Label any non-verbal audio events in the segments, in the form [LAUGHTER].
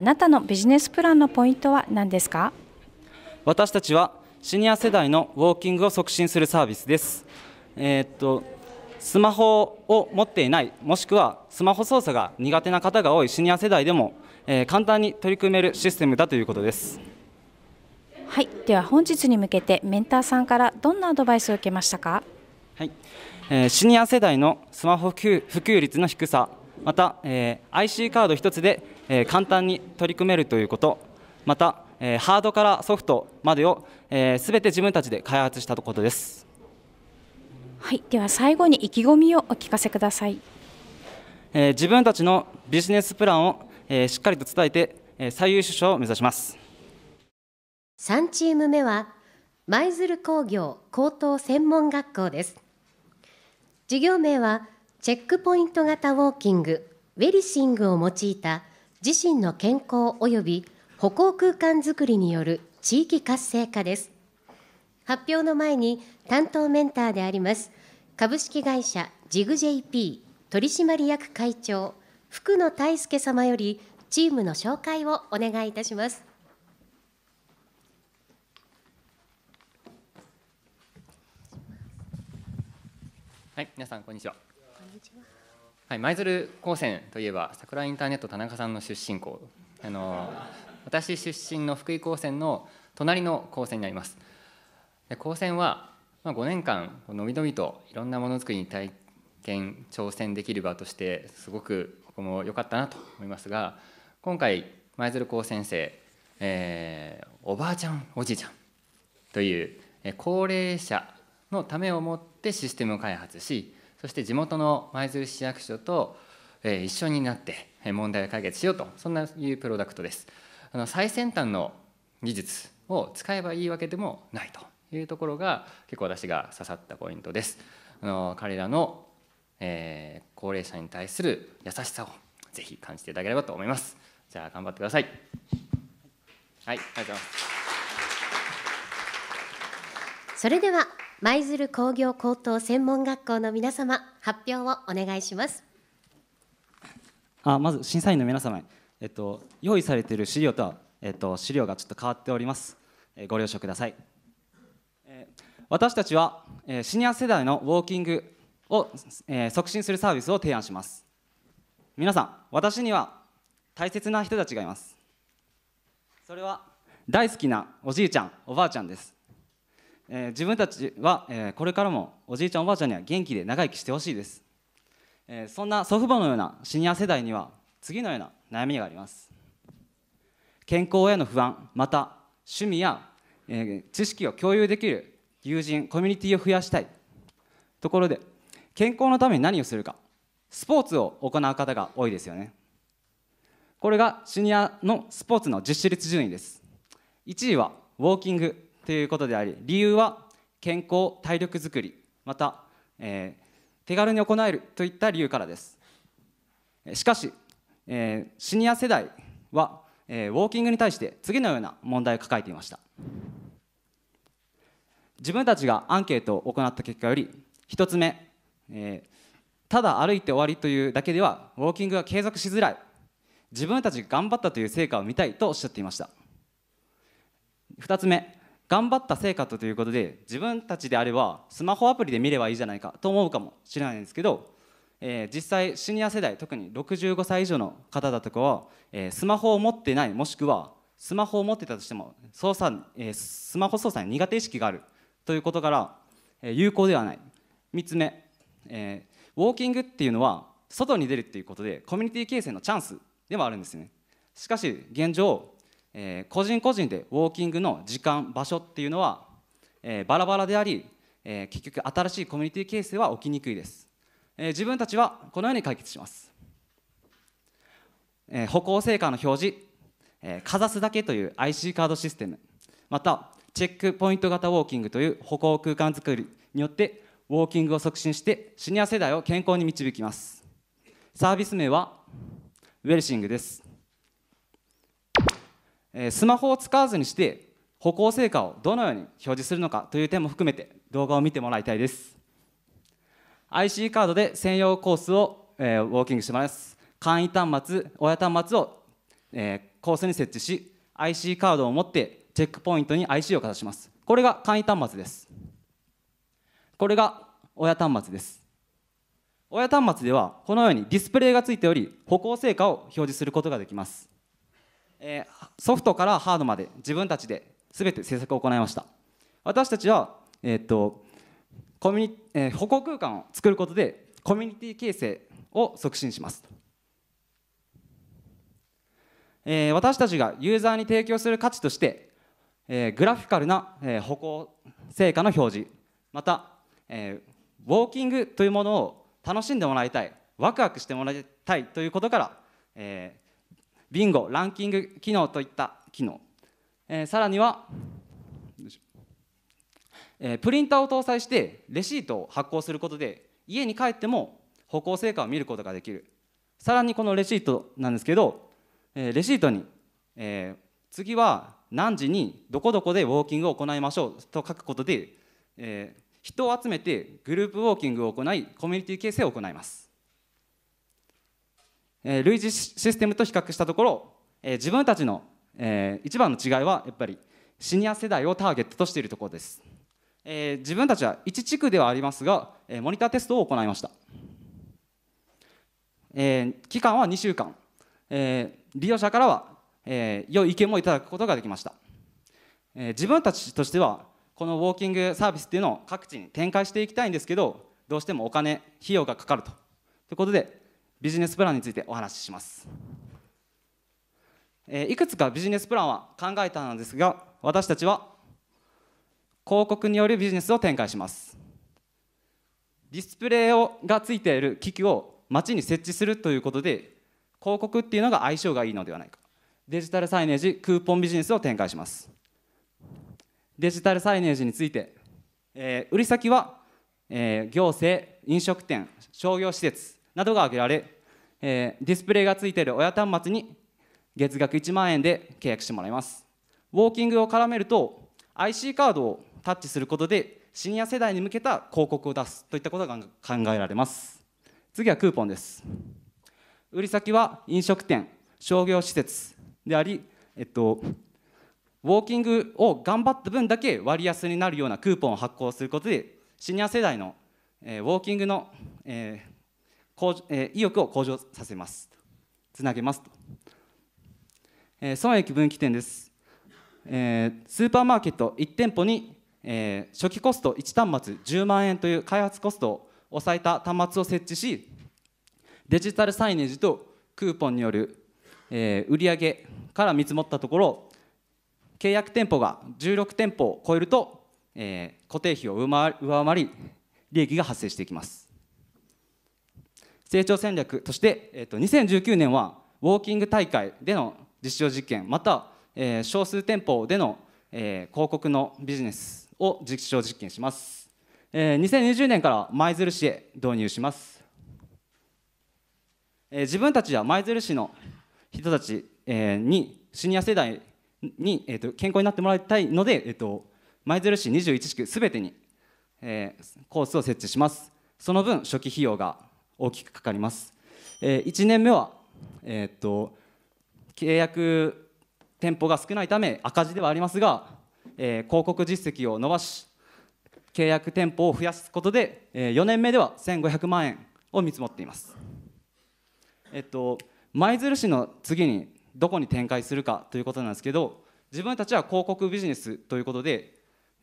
あなたのビジネスプランのポイントは何ですか私たちはシニア世代のウォーキングを促進するサービスです。えー、っとスマホを持っていないもしくはスマホ操作が苦手な方が多いシニア世代でも、えー、簡単に取り組めるシステムだということですはいでは本日に向けてメンターさんからどんなアドバイスを受けましたかはい、えー、シニア世代のスマホ普及率の低さまた、えー、IC カード一つでえ簡単に取り組めるということまた、えハードからソフトまでをすべ、て自分たちで開発したことですはいでは最後に意気込みをお聞かせください、え自分たちのビジネスプランを、えしっかりと伝えて、え最優秀賞を目指します3チーム目は舞鶴工業高等専門学校です事業名はチェックポイント型ウォーキングウェリシングを用いた「自身の健康及び歩行空間づくりによる地域活性化です。発表の前に担当メンターであります株式会社ジグ JP 取締役会長福野泰介様よりチームの紹介をお願いいたします。はい、皆さんこんにちは。こんにちは。はい舞鶴高専といえば桜インターネット田中さんの出身校あの私出身の福井高専の隣の高専になります高専は、まあ、5年間のびのびといろんなものづくりに体験挑戦できる場としてすごくここも良かったなと思いますが今回舞鶴高専生、えー、おばあちゃんおじいちゃんという、え高齢者のためをもってシステムを開発しそして地元の舞鶴市役所と一緒になって問題を解決しようとそんないうプロダクトですあの最先端の技術を使えばいいわけでもないというところが結構私が刺さったポイントですあの彼らの、えー、高齢者に対する優しさをぜひ感じていただければと思いますじゃあ頑張ってくださいはいありがとうございますそれでは舞鶴工業高等専門学校の皆様発表をお願いしますあまず審査員の皆様えっと、用意されている資料とは、えっと、資料がちょっと変わっております、えー、ご了承ください、えー、私たちは、えー、シニア世代のウォーキングを、え促進するサービスを提案します皆さん私には大切な人たちがいますそれは大好きなおじいちゃんおばあちゃんですえー、自分たちは、えー、これからもおじいちゃんおばあちゃんには元気で長生きしてほしいです、えー、そんな祖父母のようなシニア世代には次のような悩みがあります健康への不安また趣味や、え知識を共有できる友人コミュニティを増やしたいところで健康のために何をするかスポーツを行う方が多いですよねこれがシニアのスポーツの実施率順位です1位はウォーキングということであり理由は健康体力づくりまた、えー、手軽に行えるといった理由からですしかし、えー、シニア世代は、えー、ウォーキングに対して次のような問題を抱えていました自分たちがアンケートを行った結果より1つ目、えただ歩いて終わりというだけではウォーキングが継続しづらい自分たちが頑張ったという成果を見たいとおっしゃっていました2つ目頑張った成果ということで自分たちであればスマホアプリで見ればいいじゃないかと思うかもしれないんですけど、えー、実際シニア世代特に65歳以上の方だとかは、えー、スマホを持ってないもしくはスマホを持ってたとしても操作、えー、スマホ操作に苦手意識があるということから、え有効ではない3つ目、えウォーキングっていうのは外に出るっていうことでコミュニティ形成のチャンスでもあるんですねしかし現状えー、個人個人でウォーキングの時間場所っていうのは、えー、バラバラであり、えー、結局新しいコミュニティ形成は起きにくいです、えー、自分たちはこのように解決します、えー、歩行成果の表示、えー、かざすだけという IC カードシステムまたチェックポイント型ウォーキングという歩行空間づくりによってウォーキングを促進してシニア世代を健康に導きますサービス名はウェルシングですスマホを使わずにして歩行成果をどのように表示するのかという点も含めて動画を見てもらいたいです IC カードで専用コースを、えー、ウォーキングしてます簡易端末親端末を、えー、コースに設置し IC カードを持ってチェックポイントに IC をかざしますこれが簡易端末ですこれが親端末です親端末ではこのようにディスプレイがついており歩行成果を表示することができますえー、ソフトからハードまで自分たちで全て制作を行いました私たちは、えー、っとコミュニえー、歩行空間を作ることでコミュニティ形成を促進します、えー、私たちがユーザーに提供する価値として、えー、グラフィカルな、えー、歩行成果の表示また、えー、ウォーキングというものを楽しんでもらいたいワクワクしてもらいたいということから、えー、ビンゴランキング機能といった機能、えー、さらには、えー、プリンターを搭載してレシートを発行することで家に帰っても歩行成果を見ることができるさらにこのレシートなんですけど、えー、レシートに、えー、次は何時にどこどこでウォーキングを行いましょうと書くことで、えー、人を集めてグループウォーキングを行いコミュニティ形成を行いますえ類似システムと比較したところ、え自分たちの、え一番の違いはやっぱりシニア世代をターゲットとしているところです、え自分たちは1地区ではありますが、えモニターテストを行いました、え期間は2週間、え利用者からは、え良い意見もいただくことができました、え自分たちとしてはこのウォーキングサービスっていうのを各地に展開していきたいんですけどどうしてもお金費用がかかるとということでビジネスプランについてお話しします、えー、いくつかビジネスプランは考えたのですが私たちは広告によるビジネスを展開しますディスプレイをがついている機器を街に設置するということで広告っていうのが相性がいいのではないかデジタルサイネージクーポンビジネスを展開しますデジタルサイネージについて、えー、売り先は、えー、行政飲食店商業施設などが挙げられ、えー、ディスプレイがついている親端末に月額1万円で契約してもらいますウォーキングを絡めると IC カードをタッチすることでシニア世代に向けた広告を出すといったことが考えられます次はクーポンです売り先は飲食店商業施設であり、えっと、ウォーキングを頑張った分だけ割安になるようなクーポンを発行することでシニア世代の、えー、ウォーキングの、えー、えー、意欲を向上させますつなげますと、えー、損益分岐点です、えー、スーパーマーケット1店舗に、えー、初期コスト1端末10万円という開発コストを抑えた端末を設置しデジタルサイネージとクーポンによる、えー、売上から見積もったところ契約店舗が16店舗を超えると、えー、固定費を上回り利益が発生していきます成長戦略として、えー、と2019年はウォーキング大会での実証実験また、えー、少数店舗での、えー、広告のビジネスを実証実験します、えー、2020年から舞鶴市へ導入します、えー、自分たちは舞鶴市の人たち、えー、にシニア世代に、えー、と健康になってもらいたいので、えー、と舞鶴市21地区すべてに、えー、コースを設置しますその分初期費用が大きくかかります、えー、1年目は、えー、っと契約店舗が少ないため赤字ではありますが、えー、広告実績を伸ばし契約店舗を増やすことで、えー、4年目では1500万円を見積もっていますえっと舞鶴市の次にどこに展開するかということなんですけど自分たちは広告ビジネスということで、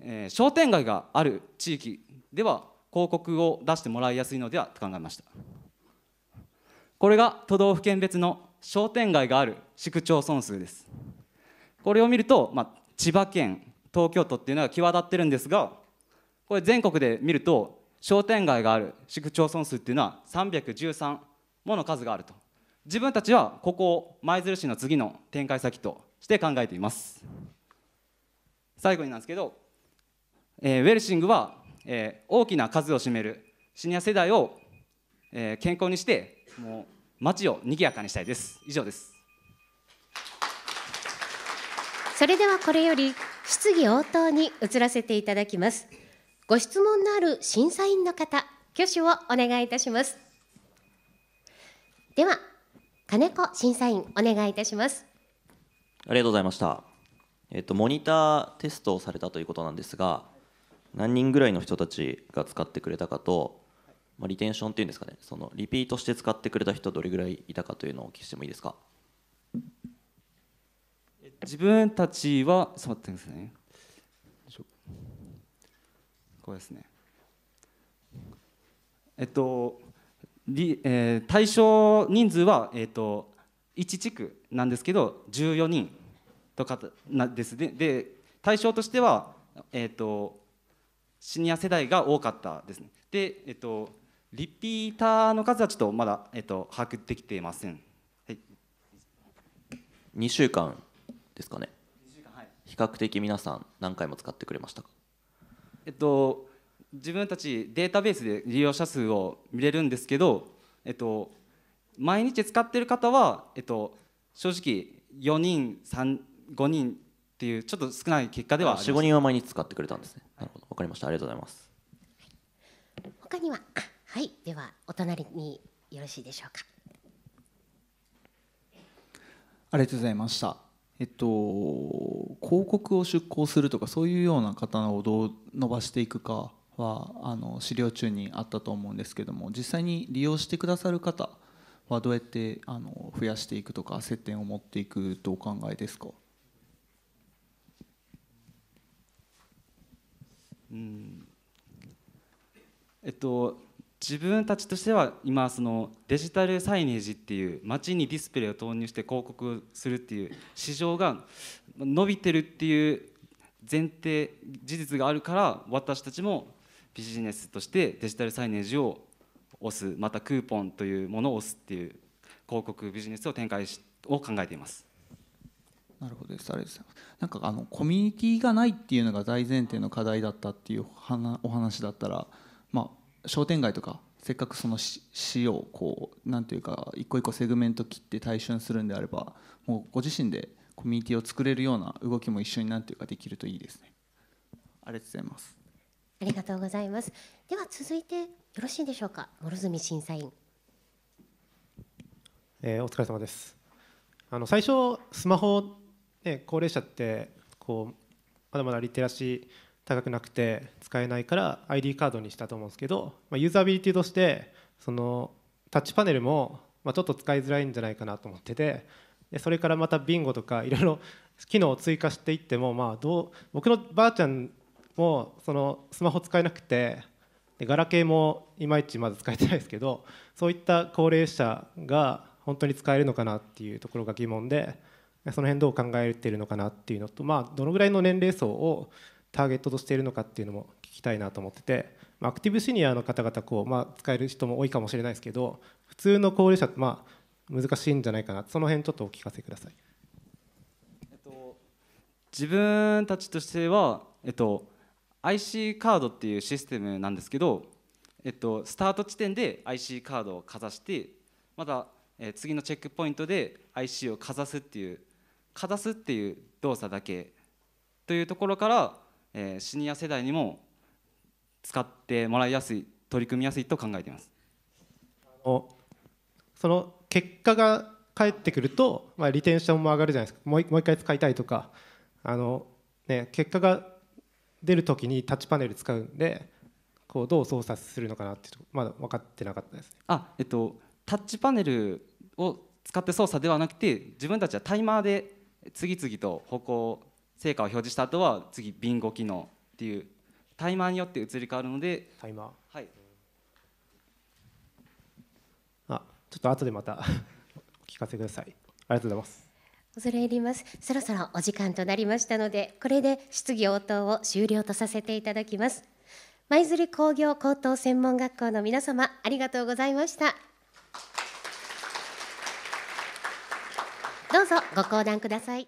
えー、商店街がある地域では広告を出してもらいやすいのではと考えましたこれが都道府県別の商店街がある市区町村数ですこれを見ると、まあ、千葉県東京都っていうのが際立ってるんですがこれ全国で見ると商店街がある市区町村数っていうのは313もの数があると自分たちはここを舞鶴市の次の展開先として考えています最後になんですけど、えー、ウェルシングはえー、大きな数を占めるシニア世代を、えー、健康にしてもう街を賑やかにしたいです以上ですそれではこれより質疑応答に移らせていただきますご質問のある審査員の方挙手をお願いいたしますでは金子審査員お願いいたしますありがとうございましたえっとモニターテストをされたということなんですが何人ぐらいの人たちが使ってくれたかと、まあ、リテンションっていうんですかねそのリピートして使ってくれた人どれぐらいいたかというのをお聞きしてもいいですか自分たちはちょっとねこれですねえっとり、えー、対象人数は、えっと、1地区なんですけど14人とかなですねで対象としては、えっとシニア世代が多かったですね。で、えっと、リピーターの数はちょっとまだ、えっと、把握できていません。はい、2週間ですかね。はい、比較的皆さん何回も使ってくれましたかえっと自分たちデータベースで利用者数を見れるんですけど、えっと、毎日使ってる方は、えっと、正直4人35人っていうちょっと少ない結果ではありま45人は毎日使ってくれたんですねなるほど、わかりました。ありがとうございます。他には、はい、ではお隣によろしいでしょうか。ありがとうございました。えっと、広告を出稿するとかそういうような方をどう伸ばしていくかはあの資料中にあったと思うんですけども実際に利用してくださる方はどうやってあの増やしていくとか接点を持っていくとお考えですかえっと自分たちとしては今そのデジタルサイネージっていう街にディスプレイを投入して広告するっていう市場が伸びてるっていう前提事実があるから私たちもビジネスとしてデジタルサイネージを押すまたクーポンというものを押すっていう広告ビジネスを展開しを考えています。なるほどですあれですなんかあのコミュニティがないっていうのが大前提の課題だったっていうお話だったら、まあ、商店街とかせっかくその市をこうなんていうか一個一個セグメント切って対象にするんであればもうご自身でコミュニティを作れるような動きも一緒になんていうかできるといいですね。ありがとうございます。ありがとうございます。では続いてよろしいでしょうか。諸住審査員。えー、お疲れ様です。あの最初スマホね、高齢者ってこうまだまだリテラシー高くなくて使えないから ID カードにしたと思うんですけど、まあ、ユーザビリティとしてそのタッチパネルも、まあ、ちょっと使いづらいんじゃないかなと思っててでそれからまたビンゴとかいろいろ [LAUGHS] 機能を追加していっても、まあ、どう僕のばあちゃんもそのスマホ使えなくてでガラケーもいまいちまだ使えてないですけどそういった高齢者が本当に使えるのかなっていうところが疑問で。その辺どう考えているのかなっていうのと、まあ、どのぐらいの年齢層をターゲットとしているのかっていうのも聞きたいなと思ってて、まあ、アクティブシニアの方々こう、まあ、使える人も多いかもしれないですけど普通の高齢者ってまあ難しいんじゃないかなその辺ちょっとお聞かせください。えっと、自分たちとしては、えっと、IC カードっていうシステムなんですけど、えっと、スタート地点で IC カードをかざしてまた、え次のチェックポイントで IC をかざすっていうかざすっていう動作だけというところから、えー、シニア世代にも使ってもらいやすい取り組みやすいと考えていますおその結果が返ってくると、まあ、リテンションも上がるじゃないですかもう一回使いたいとかあの、ね、結果が出るときにタッチパネル使うんでこうどう操作するのかなってまだ分かってなかったです、ね、あえっとタッチパネルを使って操作ではなくて自分たちはタイマーで次々と歩行成果を表示した後は次ビンゴ機能っていうタイマーによって移り変わるのでタイマーはいあちょっと後でまた [LAUGHS] お聞かせくださいありがとうございます恐れ入りますそろそろお時間となりましたのでこれで質疑応答を終了とさせていただきます舞鶴工業高等専門学校の皆様ありがとうございましたうぞご講談ください